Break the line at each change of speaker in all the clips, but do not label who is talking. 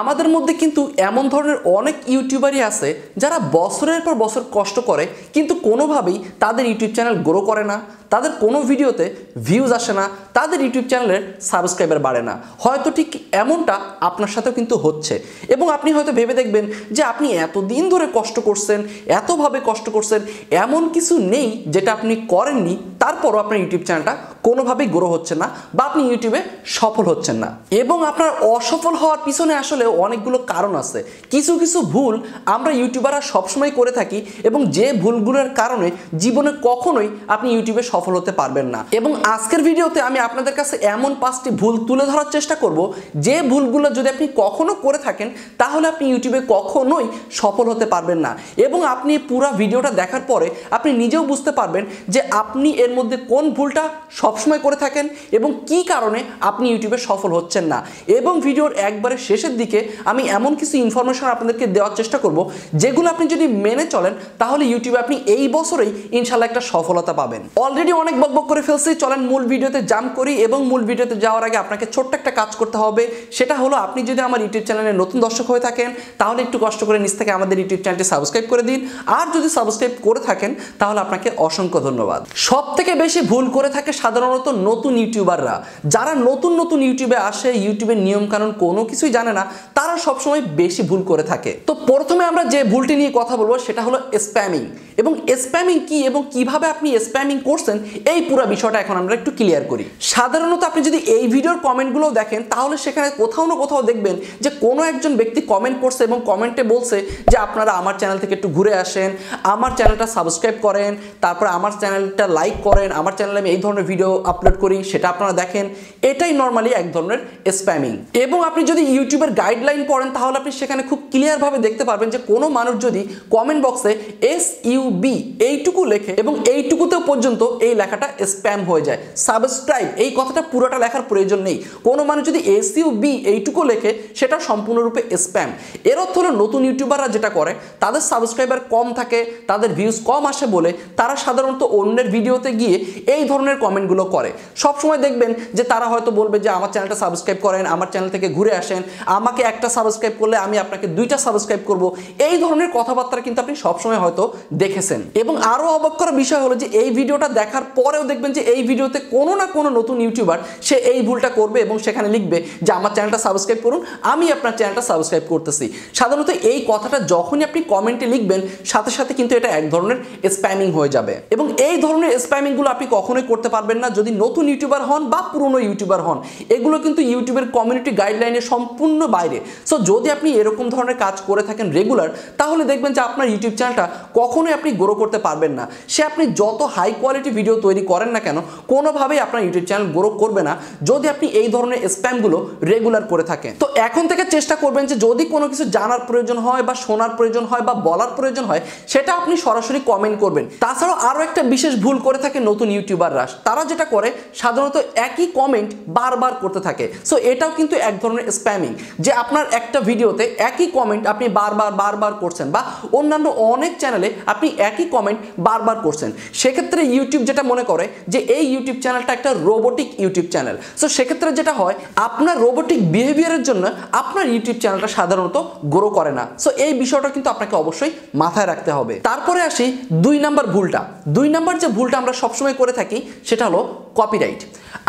আমাদের মধ্যে কিন্তু এমন ধরনের অনেক ইউটিউবারই আছে যারা বছরের পর বছর কষ্ট করে কিন্তু কোনোভাবেই তাদের ইউটিউব চ্যানেল গ্রো করে না তাদের কোনো ভিডিওতে ভিউজ আসে না তাদের ইউটিউব চ্যানেলের সাবস্ক্রাইবার বাড়ে না হয়তো ঠিক এমনটা আপনার সাথেও কিন্তু হচ্ছে এবং আপনি হয়তো ভেবে দেখবেন যে আপনি এতদিন ধরে কষ্ট করছেন এতভাবে কষ্ট করছেন এমন কিছু নেই যেটা আপনি করেননি তারপরও আপনার ইউটিউব চ্যানেলটা কোনোভাবেই গ্রো হচ্ছে না বা আপনি ইউটিউবে সফল হচ্ছেন না এবং আপনার অসফল হওয়ার পিছনে আসলে অনেকগুলো কারণ আছে কিছু কিছু ভুল আমরা ইউটিউবাররা সবসময় করে থাকি এবং যে ভুলগুলোর কারণে জীবনে কখনোই আপনি ইউটিউবে সফল সফল হতে পারবেন না এবং আজকের ভিডিওতে আমি আপনাদের কাছে এমন পাঁচটি ভুল তুলে ধরার চেষ্টা করব যে ভুলগুলো যদি আপনি কখনো করে থাকেন তাহলে আপনি ইউটিউবে কখনোই সফল হতে পারবেন না এবং আপনি পুরো ভিডিওটা দেখার পরে আপনি নিজেও বুঝতে পারবেন যে আপনি এর মধ্যে কোন ভুলটা সবসময় করে থাকেন এবং কি কারণে আপনি ইউটিউবে সফল হচ্ছেন না এবং ভিডিওর একবারে শেষের দিকে আমি এমন কিছু ইনফরমেশন আপনাদেরকে দেওয়ার চেষ্টা করব যেগুলো আপনি যদি মেনে চলেন তাহলে ইউটিউবে আপনি এই বছরেই ইনশাল্লাহ একটা সফলতা পাবেন অলরেডি অলরেডি অনেক বকবক করে ফেলছি চলেন মূল ভিডিওতে জাম করি এবং মূল ভিডিওতে যাওয়ার আগে আপনাকে ছোট্ট একটা কাজ করতে হবে সেটা হলো আপনি যদি আমার ইউটিউব চ্যানেলে নতুন দর্শক হয়ে থাকেন তাহলে একটু কষ্ট করে নিচ থেকে আমাদের ইউটিউব চ্যানেলটি সাবস্ক্রাইব করে দিন আর যদি সাবস্ক্রাইব করে থাকেন তাহলে আপনাকে অসংখ্য ধন্যবাদ সব থেকে বেশি ভুল করে থাকে সাধারণত নতুন ইউটিউবাররা যারা নতুন নতুন ইউটিউবে আসে ইউটিউবের নিয়মকানুন কোনো কিছুই জানে না তারা সবসময় বেশি ভুল করে থাকে তো প্রথমে আমরা যে ভুলটি নিয়ে কথা বলবো সেটা হলো স্প্যামিং এবং স্প্যামিং কি এবং কিভাবে আপনি স্প্যামিং করছেন করছেন এই পুরো বিষয়টা এখন আমরা একটু ক্লিয়ার করি সাধারণত আপনি যদি এই ভিডিওর কমেন্টগুলো দেখেন তাহলে সেখানে কোথাও না কোথাও দেখবেন যে কোনো একজন ব্যক্তি কমেন্ট করছে এবং কমেন্টে বলছে যে আপনারা আমার চ্যানেল থেকে একটু ঘুরে আসেন আমার চ্যানেলটা সাবস্ক্রাইব করেন তারপর আমার চ্যানেলটা লাইক করেন আমার চ্যানেলে আমি এই ধরনের ভিডিও আপলোড করি সেটা আপনারা দেখেন এটাই নর্মালি এক ধরনের স্প্যামিং এবং আপনি যদি ইউটিউবের গাইডলাইন পড়েন তাহলে আপনি সেখানে খুব ক্লিয়ারভাবে দেখতে পারবেন যে কোনো মানুষ যদি কমেন্ট বক্সে এস ইউ বি এইটুকু লেখে এবং এইটুকুতেও পর্যন্ত এই লেখাটা স্প্যাম হয়ে যায় সাবস্ক্রাইব এই কথাটা পুরোটা লেখার প্রয়োজন নেই কোনো মানুষ যদি এসিউ বি এইটুকু লেখে সেটা সম্পূর্ণরূপে স্প্যাম এর অর্থ হলো নতুন ইউটিউবাররা যেটা করে তাদের সাবস্ক্রাইবার কম থাকে তাদের ভিউজ কম আসে বলে তারা সাধারণত অন্যের ভিডিওতে গিয়ে এই ধরনের কমেন্টগুলো করে সবসময় দেখবেন যে তারা হয়তো বলবে যে আমার চ্যানেলটা সাবস্ক্রাইব করেন আমার চ্যানেল থেকে ঘুরে আসেন আমাকে একটা সাবস্ক্রাইব করলে আমি আপনাকে দুইটা সাবস্ক্রাইব করব এই ধরনের কথাবার্তা কিন্তু আপনি সবসময় হয়তো দেখেছেন এবং আরও অবাক করার বিষয় হলো যে এই ভিডিওটা দেখা দেখার পরেও দেখবেন যে এই ভিডিওতে কোনো না কোনো নতুন ইউটিউবার সে এই ভুলটা করবে এবং সেখানে লিখবে যে আমার চ্যানেলটা সাবস্ক্রাইব করুন আমি আপনার চ্যানেলটা সাবস্ক্রাইব করতেছি সাধারণত এই কথাটা যখনই আপনি কমেন্টে লিখবেন সাথে সাথে কিন্তু এটা এক ধরনের স্প্যামিং হয়ে যাবে এবং এই ধরনের স্প্যামিংগুলো আপনি কখনোই করতে পারবেন না যদি নতুন ইউটিউবার হন বা পুরনো ইউটিউবার হন এগুলো কিন্তু ইউটিউবের কমিউনিটি গাইডলাইনের সম্পূর্ণ বাইরে সো যদি আপনি এরকম ধরনের কাজ করে থাকেন রেগুলার তাহলে দেখবেন যে আপনার ইউটিউব চ্যানেলটা কখনোই আপনি গ্রো করতে পারবেন না সে আপনি যত হাই কোয়ালিটি ভিডিও তৈরি করেন না কেন কোনোভাবেই আপনার ইউটিউব চ্যানেল গ্রো করবে না যদি আপনি এই ধরনের স্প্যামগুলো রেগুলার করে থাকেন তো এখন থেকে চেষ্টা করবেন যে যদি কোনো কিছু জানার প্রয়োজন হয় বা শোনার প্রয়োজন হয় বা বলার প্রয়োজন হয় সেটা আপনি সরাসরি কমেন্ট করবেন তাছাড়াও আরও একটা বিশেষ ভুল করে থাকে নতুন ইউটিউবাররা তারা যেটা করে সাধারণত একই কমেন্ট বারবার করতে থাকে সো এটাও কিন্তু এক ধরনের স্প্যামিং যে আপনার একটা ভিডিওতে একই কমেন্ট আপনি বারবার বারবার করছেন বা অন্যান্য অনেক চ্যানেলে আপনি একই কমেন্ট বারবার করছেন সেক্ষেত্রে ইউটিউব যেটা মনে করে যে এই ইউটিউব চ্যানেলটা একটা রোবোটিক ইউটিউব চ্যানেল সো সেক্ষেত্রে যেটা হয় আপনার রোবোটিক বিহেভিয়ারের জন্য আপনার ইউটিউব চ্যানেলটা সাধারণত গ্রো করে না সো এই বিষয়টা কিন্তু আপনাকে অবশ্যই মাথায় রাখতে হবে তারপরে আসি দুই নাম্বার ভুলটা দুই নাম্বার যে ভুলটা আমরা সবসময় করে থাকি সেটা হলো কপিরাইট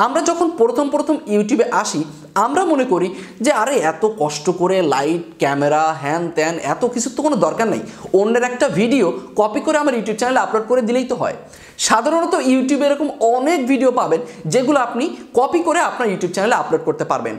আমরা যখন প্রথম প্রথম ইউটিউবে আসি আমরা মনে করি যে আরে এত কষ্ট করে লাইট ক্যামেরা হ্যান ত্যান এত কিছু তো কোনো দরকার নেই অন্যের একটা ভিডিও কপি করে আমার ইউটিউব চ্যানেলে আপলোড করে দিলেই তো হয় সাধারণত ইউটিউবে এরকম অনেক ভিডিও পাবেন যেগুলো আপনি কপি করে আপনার ইউটিউব চ্যানেলে আপলোড করতে পারবেন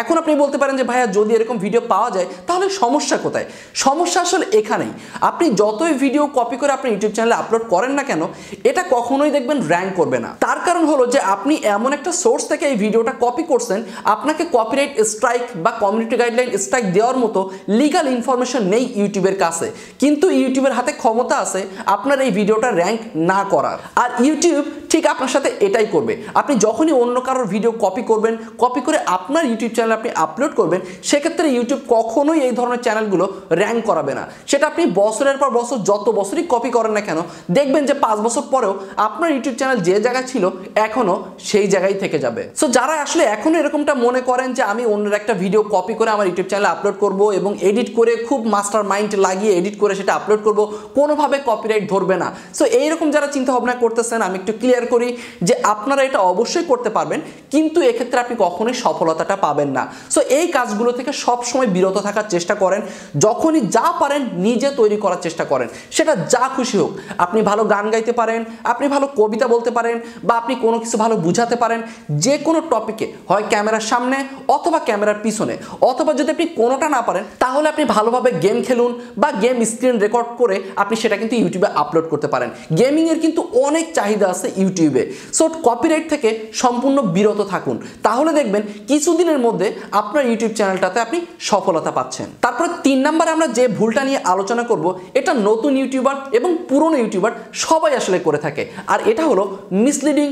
এখন আপনি বলতে পারেন যে ভাইয়া যদি এরকম ভিডিও পাওয়া যায় তাহলে সমস্যা কোথায় সমস্যা আসলে এখানেই আপনি যতই ভিডিও কপি করে আপনার ইউটিউব চ্যানেলে আপলোড করেন না কেন এটা কখনোই দেখবেন র্যাঙ্ক করবে না তার কারণ হলো যে আপনি এমন একটা সোর্স থেকে এই ভিডিওটা কপি করছেন আপনাকে কপিরাইট স্ট্রাইক বা কমিউনিটি গাইডলাইন স্ট্রাইক দেওয়ার মতো লিগাল ইনফরমেশন নেই ইউটিউবের কাছে কিন্তু ইউটিউবের হাতে ক্ষমতা আছে আপনার এই ভিডিওটা র্যাঙ্ক না করার আর ইউটিউব ঠিক আপনার সাথে এটাই করবে আপনি যখনই অন্য কারোর ভিডিও কপি করবেন কপি করে আপনার ইউটিউব চ্যানেল আপনি আপলোড করবেন সেক্ষেত্রে ইউটিউব কখনোই এই ধরনের চ্যানেলগুলো র্যাঙ্ক করাবে না সেটা আপনি বছরের পর বছর যত বছরই কপি করেন না কেন দেখবেন যে পাঁচ বছর পরেও আপনার ইউটিউব চ্যানেল যে জায়গায় ছিল এখনও সেই জায়গায় থেকে যাবে সো যারা আসলে এখনও এরকমটা মনে করেন যে আমি অন্যের একটা ভিডিও কপি করে আমার ইউটিউব চ্যানেলে আপলোড করব এবং এডিট করে খুব মাস্টার মাইন্ড লাগিয়ে এডিট করে সেটা আপলোড করব কোনোভাবে কপিরাইট ধরবে না সো এইরকম যারা চিন্তা ভাবনা মনে করতেছেন আমি একটু ক্লিয়ার করি যে আপনারা এটা অবশ্যই করতে পারবেন কিন্তু এক্ষেত্রে আপনি কখনোই সফলতাটা পাবেন না সো এই কাজগুলো থেকে সব সময় বিরত থাকার চেষ্টা করেন যখনই যা পারেন নিজে তৈরি করার চেষ্টা করেন সেটা যা খুশি হোক আপনি ভালো গান গাইতে পারেন আপনি ভালো কবিতা বলতে পারেন বা আপনি কোনো কিছু ভালো বুঝাতে পারেন যে কোনো টপিকে হয় ক্যামেরার সামনে অথবা ক্যামেরার পিছনে অথবা যদি আপনি কোনোটা না পারেন তাহলে আপনি ভালোভাবে গেম খেলুন বা গেম স্ক্রিন রেকর্ড করে আপনি সেটা কিন্তু ইউটিউবে আপলোড করতে পারেন গেমিংয়ের কিন্তু অনেক চাহিদা আছে ইউটিউবে সো কপিরাইট থেকে সম্পূর্ণ বিরত থাকুন তাহলে দেখবেন কিছুদিনের মধ্যে আপনার ইউটিউব চ্যানেলটাতে আপনি সফলতা পাচ্ছেন তারপরে তিন নম্বরে আমরা যে ভুলটা নিয়ে আলোচনা করব এটা নতুন ইউটিউবার এবং পুরনো ইউটিউবার সবাই আসলে করে থাকে আর এটা হলো মিসলিডিং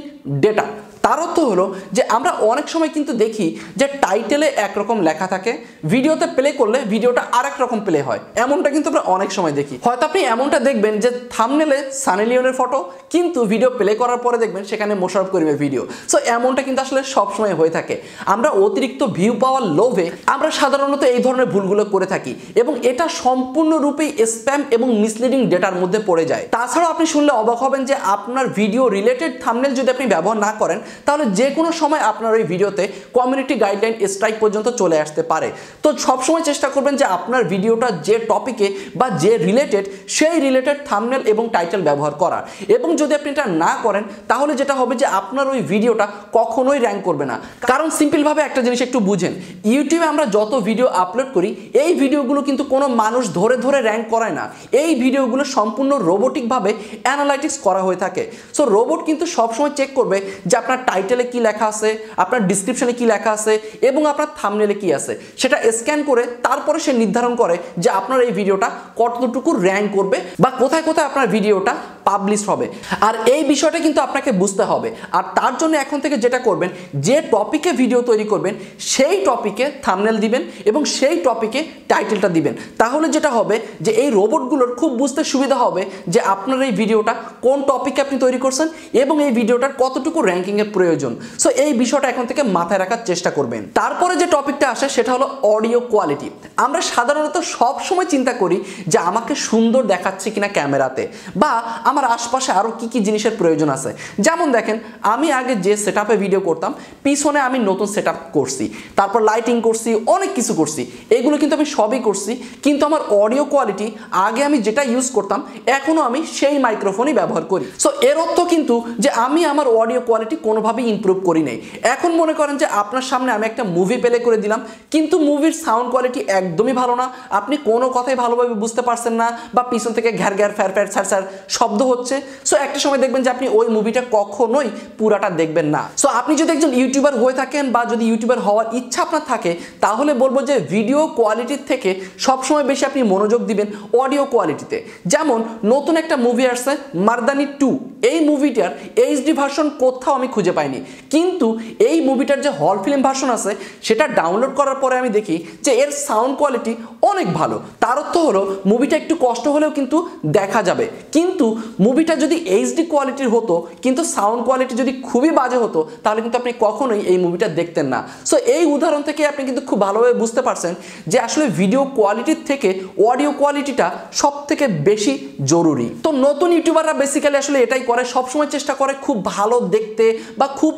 ডেটা তার অর্থ হলো যে আমরা অনেক সময় কিন্তু দেখি যে টাইটেলে একরকম লেখা থাকে ভিডিওতে প্লে করলে ভিডিওটা আরেক রকম প্লে হয় এমনটা কিন্তু আমরা অনেক সময় দেখি হয়তো আপনি এমনটা দেখবেন যে থামনেলে সানি লিওনের ফটো কিন্তু ভিডিও প্লে করার পরে দেখবেন সেখানে মোশারফ করিমের ভিডিও সো এমনটা কিন্তু আসলে সবসময় হয়ে থাকে আমরা অতিরিক্ত ভিউ পাওয়ার লোভে আমরা সাধারণত এই ধরনের ভুলগুলো করে থাকি এবং এটা সম্পূর্ণরূপে স্প্যাম এবং মিসলিডিং ডেটার মধ্যে পড়ে যায় তাছাড়াও আপনি শুনলে অবাক হবেন যে আপনার ভিডিও রিলেটেড থামনেল যদি আপনি ব্যবহার না করেন তাহলে যে কোনো সময় আপনার ওই ভিডিওতে কমিউনিটি গাইডলাইন স্ট্রাইক পর্যন্ত চলে আসতে পারে তো সবসময় চেষ্টা করবেন যে আপনার ভিডিওটা যে টপিকে বা যে রিলেটেড সেই রিলেটেড থামনেল এবং টাইটেল ব্যবহার করার এবং যদি আপনি এটা না করেন তাহলে যেটা হবে যে আপনার ওই ভিডিওটা কখনোই র্যাঙ্ক করবে না কারণ সিম্পলভাবে একটা জিনিস একটু বুঝেন ইউটিউবে আমরা যত ভিডিও আপলোড করি এই ভিডিওগুলো কিন্তু কোনো মানুষ ধরে ধরে র্যাঙ্ক করায় না এই ভিডিওগুলো সম্পূর্ণ রোবোটিকভাবে অ্যানালাইটিক্স করা হয়ে থাকে সো রোবট কিন্তু সবসময় চেক করবে যে আপনার আপনার টাইটেলে কি লেখা আছে আপনার ডিসক্রিপশনে কি লেখা আছে এবং আপনার থামনেলে কি আছে সেটা স্ক্যান করে তারপরে সে নির্ধারণ করে যে আপনার এই ভিডিওটা কতটুকু র্যাঙ্ক করবে বা কোথায় কোথায় আপনার ভিডিওটা পাবলিশ হবে আর এই বিষয়টা কিন্তু আপনাকে বুঝতে হবে আর তার জন্য এখন থেকে যেটা করবেন যে টপিকে ভিডিও তৈরি করবেন সেই টপিকে থামনেল দিবেন এবং সেই টপিকে টাইটেলটা দিবেন তাহলে যেটা হবে যে এই রোবটগুলোর খুব বুঝতে সুবিধা হবে যে আপনার এই ভিডিওটা কোন টপিকে আপনি তৈরি করছেন এবং এই ভিডিওটার কতটুকু র্যাঙ্কিংয়ে প্রয়োজন সো এই বিষয়টা এখন থেকে মাথায় রাখার চেষ্টা করবেন তারপরে যে টপিকটা আসে সেটা হলো অডিও কোয়ালিটি আমরা সাধারণত সব সময় চিন্তা করি যে আমাকে সুন্দর দেখাচ্ছে কিনা ক্যামেরাতে বা আমার আশপাশে আরও কি কি জিনিসের প্রয়োজন আছে যেমন দেখেন আমি আগে যে সেট ভিডিও করতাম পিছনে আমি নতুন সেট করছি তারপর লাইটিং করছি অনেক কিছু করছি এগুলো কিন্তু আমি সবই করছি কিন্তু আমার অডিও কোয়ালিটি আগে আমি যেটা ইউজ করতাম এখনও আমি সেই মাইক্রোফোনই ব্যবহার করি সো এর অর্থ কিন্তু যে আমি আমার অডিও কোয়ালিটি কোন কোনোভাবেই ইম্প্রুভ করি নাই এখন মনে করেন যে আপনার সামনে আমি একটা মুভি প্লে করে দিলাম কিন্তু মুভির সাউন্ড কোয়ালিটি একদমই ভালো না আপনি কোনো কথাই ভালোভাবে বুঝতে পারছেন না বা পিছন থেকে ঘ্যার ঘ্যার ফ্যার ফ্যার ছাড় ছাড় শব্দ হচ্ছে সো একটা সময় দেখবেন যে আপনি ওই মুভিটা কখনোই পুরাটা দেখবেন না সো আপনি যদি একজন ইউটিউবার হয়ে থাকেন বা যদি ইউটিউবার হওয়ার ইচ্ছা আপনার থাকে তাহলে বলবো যে ভিডিও কোয়ালিটির থেকে সবসময় বেশি আপনি মনোযোগ দিবেন অডিও কোয়ালিটিতে যেমন নতুন একটা মুভি আসছে মারদানি টু এই মুভিটার এইচডি ভার্সন কোথাও আমি খুঁজে পাইনি কিন্তু এই মুভিটার যে হল ফিল্ম ভার্সন আছে সেটা ডাউনলোড করার পরে আমি দেখি যে এর সাউন্ড কোয়ালিটি অনেক ভালো তার অর্থ হলো মুভিটা একটু কষ্ট হলেও কিন্তু দেখা যাবে কিন্তু মুভিটা যদি এইচডি কোয়ালিটির হতো কিন্তু সাউন্ড কোয়ালিটি যদি খুবই বাজে হতো তাহলে কিন্তু আপনি কখনোই এই মুভিটা দেখতেন না সো এই উদাহরণ থেকে আপনি কিন্তু খুব ভালোভাবে বুঝতে পারছেন যে আসলে ভিডিও কোয়ালিটির থেকে অডিও কোয়ালিটিটা সব থেকে বেশি জরুরি তো নতুন ইউটিউবাররা বেসিক্যালি আসলে এটাই করে সবসময় চেষ্টা করে খুব ভালো দেখতে বা খুব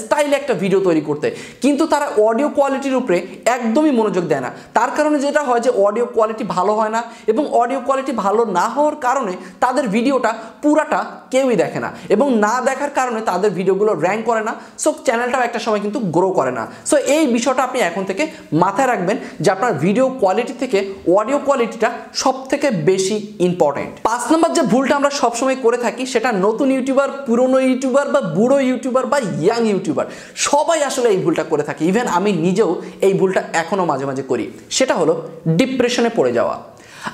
স্টাইলে একটা ভিডিও তৈরি করতে কিন্তু তারা অডিও কোয়ালিটির উপরে একদমই মনোযোগ দেয় না তার কারণে যেটা হয় যে অডিও কোয়ালিটি ভালো হয় না এবং অডিও কোয়ালিটি ভালো না হওয়ার কারণে তাদের ভিডিওটা পুরাটা কেউই দেখে না এবং না দেখার কারণে তাদের ভিডিওগুলো র্যাঙ্ক করে না সো চ্যানেলটাও একটা সময় কিন্তু গ্রো করে না সো এই বিষয়টা আপনি এখন থেকে মাথায় রাখবেন যে আপনার ভিডিও কোয়ালিটি থেকে অডিও কোয়ালিটিটা সব থেকে বেশি ইম্পর্টেন্ট পাঁচ নম্বর যে ভুলটা আমরা সবসময় করে থাকি সেটা নো নতুন ইউটিউবার পুরনো ইউটিউবার বা বুড়ো ইউটিউবার বা ইয়াং ইউটিউবার সবাই আসলে এই ভুলটা করে থাকে ইভেন আমি নিজেও এই ভুলটা এখনও মাঝে মাঝে করি সেটা হলো ডিপ্রেশনে পড়ে যাওয়া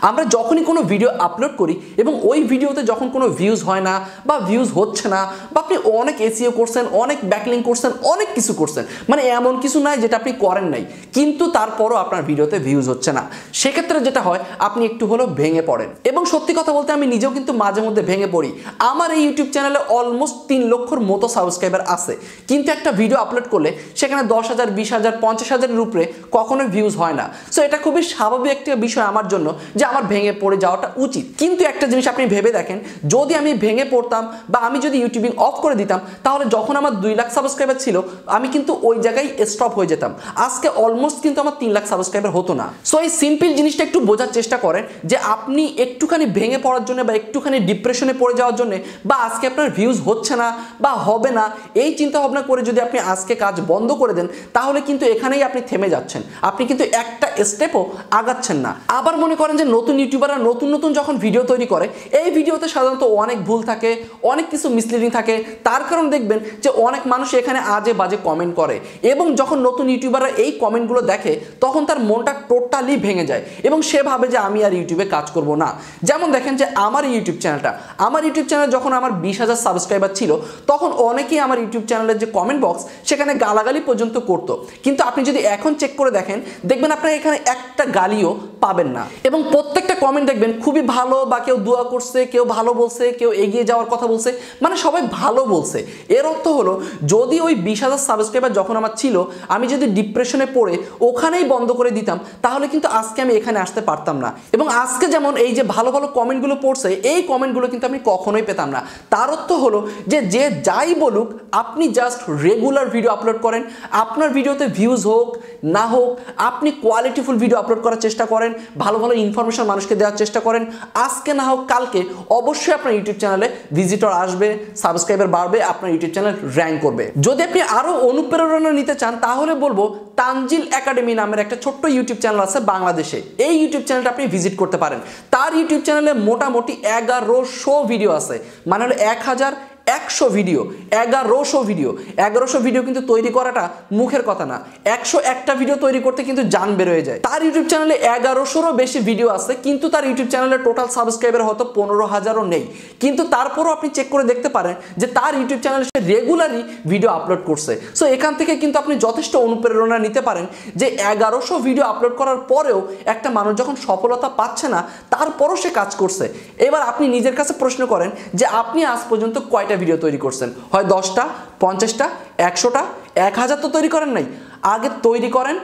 আমরা যখনই কোনো ভিডিও আপলোড করি এবং ওই ভিডিওতে যখন কোনো ভিউজ হয় না বা ভিউজ হচ্ছে না বা আপনি অনেক এসিও করছেন অনেক ব্যাকলিং করছেন অনেক কিছু করছেন মানে এমন কিছু নাই যেটা আপনি করেন নাই কিন্তু তারপরও আপনার ভিডিওতে ভিউজ হচ্ছে না সেক্ষেত্রে যেটা হয় আপনি একটু হলো ভেঙে পড়েন এবং সত্যি কথা বলতে আমি নিজেও কিন্তু মাঝে মধ্যে ভেঙে পড়ি আমার এই ইউটিউব চ্যানেলে অলমোস্ট তিন লক্ষর মতো সাবস্ক্রাইবার আছে কিন্তু একটা ভিডিও আপলোড করলে সেখানে দশ হাজার বিশ হাজার পঞ্চাশ হাজারের উপরে কখনোই ভিউজ হয় না সো এটা খুবই স্বাভাবিক একটা বিষয় আমার জন্য যে আমার ভেঙে পড়ে যাওয়াটা উচিত কিন্তু একটা জিনিস আপনি ভেবে দেখেন যদি আমি ভেঙে পড়তাম বা আমি যদি ইউটিউবিং অফ করে দিতাম তাহলে যখন আমার দুই লাখ সাবস্ক্রাইবার ছিল আমি কিন্তু ওই জায়গায় স্টপ হয়ে যেতাম আজকে অলমোস্ট কিন্তু আমার তিন লাখ সাবস্ক্রাইবার হতো না সো এই সিম্পল জিনিসটা একটু বোঝার চেষ্টা করেন যে আপনি একটুখানি ভেঙে পড়ার জন্য বা একটুখানি ডিপ্রেশনে পড়ে যাওয়ার জন্য বা আজকে আপনার ভিউজ হচ্ছে না বা হবে না এই চিন্তা ভাবনা করে যদি আপনি আজকে কাজ বন্ধ করে দেন তাহলে কিন্তু এখানেই আপনি থেমে যাচ্ছেন আপনি কিন্তু একটা স্টেপও আগাচ্ছেন না আবার মনে করেন যে নতুন ইউটিউবাররা নতুন নতুন যখন ভিডিও তৈরি করে এই ভিডিওতে সাধারণত অনেক ভুল থাকে অনেক কিছু মিসলিডিং থাকে তার কারণ দেখবেন যে অনেক মানুষ এখানে আজে বাজে কমেন্ট করে এবং যখন নতুন ইউটিউবাররা এই কমেন্টগুলো দেখে তখন তার মনটা টোটালি ভেঙে যায় এবং সে ভাবে যে আমি আর ইউটিউবে কাজ করব না যেমন দেখেন যে আমার ইউটিউব চ্যানেলটা আমার ইউটিউব চ্যানেল যখন আমার বিশ হাজার সাবস্ক্রাইবার ছিল তখন অনেকেই আমার ইউটিউব চ্যানেলের যে কমেন্ট বক্স সেখানে গালাগালি পর্যন্ত করতো কিন্তু আপনি যদি এখন চেক করে দেখেন দেখবেন আপনারা এখানে একটা গালিও পাবেন না এবং প্রত্যেকটা কমেন্ট দেখবেন খুবই ভালো বা কেউ দোয়া করছে কেউ ভালো বলছে কেউ এগিয়ে যাওয়ার কথা বলছে মানে সবাই ভালো বলছে এর অর্থ হলো যদি ওই বিশ হাজার সাবস্ক্রাইবার যখন আমার ছিল আমি যদি ডিপ্রেশনে পড়ে ওখানেই বন্ধ করে দিতাম তাহলে কিন্তু আজকে আমি এখানে আসতে পারতাম না এবং আজকে যেমন এই যে ভালো ভালো কমেন্টগুলো পড়ছে এই কমেন্টগুলো কিন্তু আমি কখনোই পেতাম না তার অর্থ হলো যে যে যাই বলুক আপনি জাস্ট রেগুলার ভিডিও আপলোড করেন আপনার ভিডিওতে ভিউজ হোক না হোক আপনি কোয়ালিটিফুল ভিডিও আপলোড করার চেষ্টা করেন ভালো ভালো ইনফরমেশন ইনফরমেশন মানুষকে দেওয়ার চেষ্টা করেন আজকে না হোক কালকে অবশ্যই আপনার ইউটিউব চ্যানেলে ভিজিটর আসবে সাবস্ক্রাইবার বাড়বে আপনার ইউটিউব চ্যানেল র্যাঙ্ক করবে যদি আপনি আরও অনুপ্রেরণা নিতে চান তাহলে বলবো তানজিল একাডেমি নামের একটা ছোট্ট ইউটিউব চ্যানেল আছে বাংলাদেশে এই ইউটিউব চ্যানেলটা আপনি ভিজিট করতে পারেন তার ইউটিউব চ্যানেলে মোটামুটি এগারোশো ভিডিও আছে মানে হলো এক হাজার একশো ভিডিও এগারোশো ভিডিও এগারোশো ভিডিও কিন্তু তৈরি করাটা মুখের কথা না একশো একটা ভিডিও তৈরি করতে কিন্তু জান বেরোয় যায় তার ইউটিউব চ্যানেলে এগারোশোরও বেশি ভিডিও আছে কিন্তু তার ইউটিউব চ্যানেলে টোটাল সাবস্ক্রাইবার হয়তো পনেরো হাজারও নেই কিন্তু তারপরও আপনি চেক করে দেখতে পারেন যে তার ইউটিউব চ্যানেলে সে রেগুলারই ভিডিও আপলোড করছে সো এখান থেকে কিন্তু আপনি যথেষ্ট অনুপ্রেরণা নিতে পারেন যে এগারোশো ভিডিও আপলোড করার পরেও একটা মানুষ যখন সফলতা পাচ্ছে না তারপরও সে কাজ করছে এবার আপনি নিজের কাছে প্রশ্ন করেন যে আপনি আজ পর্যন্ত কয়টা ভিডিও তৈরি করছেন হয় দশটা পঞ্চাশটা একশোটা এক হাজার তো তৈরি করেন নাই আগে তৈরি করেন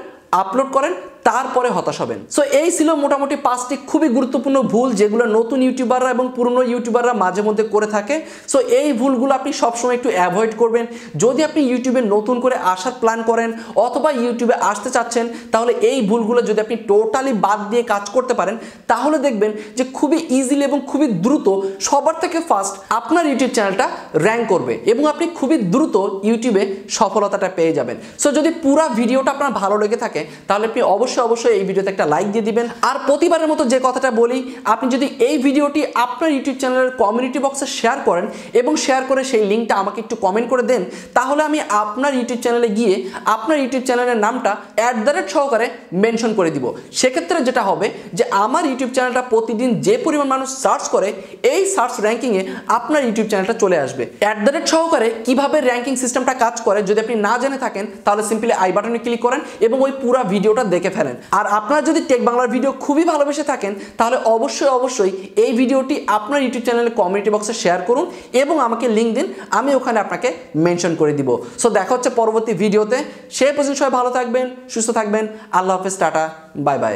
আপলোড করেন তারপরে হতাশ হবেন সো এই ছিল মোটামুটি পাঁচটি খুবই গুরুত্বপূর্ণ ভুল যেগুলো নতুন ইউটিউবাররা এবং পুরনো ইউটিউবাররা মাঝে মধ্যে করে থাকে সো এই ভুলগুলো আপনি সবসময় একটু অ্যাভয়েড করবেন যদি আপনি ইউটিউবে নতুন করে আসার প্ল্যান করেন অথবা ইউটিউবে আসতে চাচ্ছেন তাহলে এই ভুলগুলো যদি আপনি টোটালি বাদ দিয়ে কাজ করতে পারেন তাহলে দেখবেন যে খুবই ইজিলি এবং খুবই দ্রুত সবার থেকে ফার্স্ট আপনার ইউটিউব চ্যানেলটা র্যাঙ্ক করবে এবং আপনি খুবই দ্রুত ইউটিউবে সফলতাটা পেয়ে যাবেন সো যদি পুরা ভিডিওটা আপনার ভালো লেগে থাকে তাহলে আপনি অবশ্যই অবশ্যই অবশ্যই এই ভিডিওতে একটা লাইক দিয়ে দিবেন আর প্রতিবারের মতো যে কথাটা বলি আপনি যদি এই ভিডিওটি আপনার ইউটিউব চ্যানেলের কমিউনিটি বক্সে শেয়ার করেন এবং শেয়ার করে সেই লিঙ্কটা আমাকে একটু কমেন্ট করে দেন তাহলে আমি আপনার ইউটিউব চ্যানেলে গিয়ে আপনার ইউটিউব চ্যানেলের নামটা অ্যাট দ্য রেট সহকারে মেনশন করে দিব সেক্ষেত্রে যেটা হবে যে আমার ইউটিউব চ্যানেলটা প্রতিদিন যে পরিমাণ মানুষ সার্চ করে এই সার্চ র্যাঙ্কিংয়ে আপনার ইউটিউব চ্যানেলটা চলে আসবে অ্যাট দ্য রেট সহকারে কীভাবে র্যাঙ্কিং সিস্টেমটা কাজ করে যদি আপনি না জেনে থাকেন তাহলে সিম্পলি আই বাটনে ক্লিক করেন এবং ওই পুরো ভিডিওটা দেখে ফেলেন ফেলেন আর আপনারা যদি টেক বাংলার ভিডিও খুবই ভালোবেসে থাকেন তাহলে অবশ্যই অবশ্যই এই ভিডিওটি আপনার ইউটিউব চ্যানেলে কমিউনিটি বক্সে শেয়ার করুন এবং আমাকে লিঙ্ক দিন আমি ওখানে আপনাকে মেনশন করে দিব সো দেখা হচ্ছে পরবর্তী ভিডিওতে সে পর্যন্ত সবাই ভালো থাকবেন সুস্থ থাকবেন আল্লাহ হাফেজ টাটা বাই বাই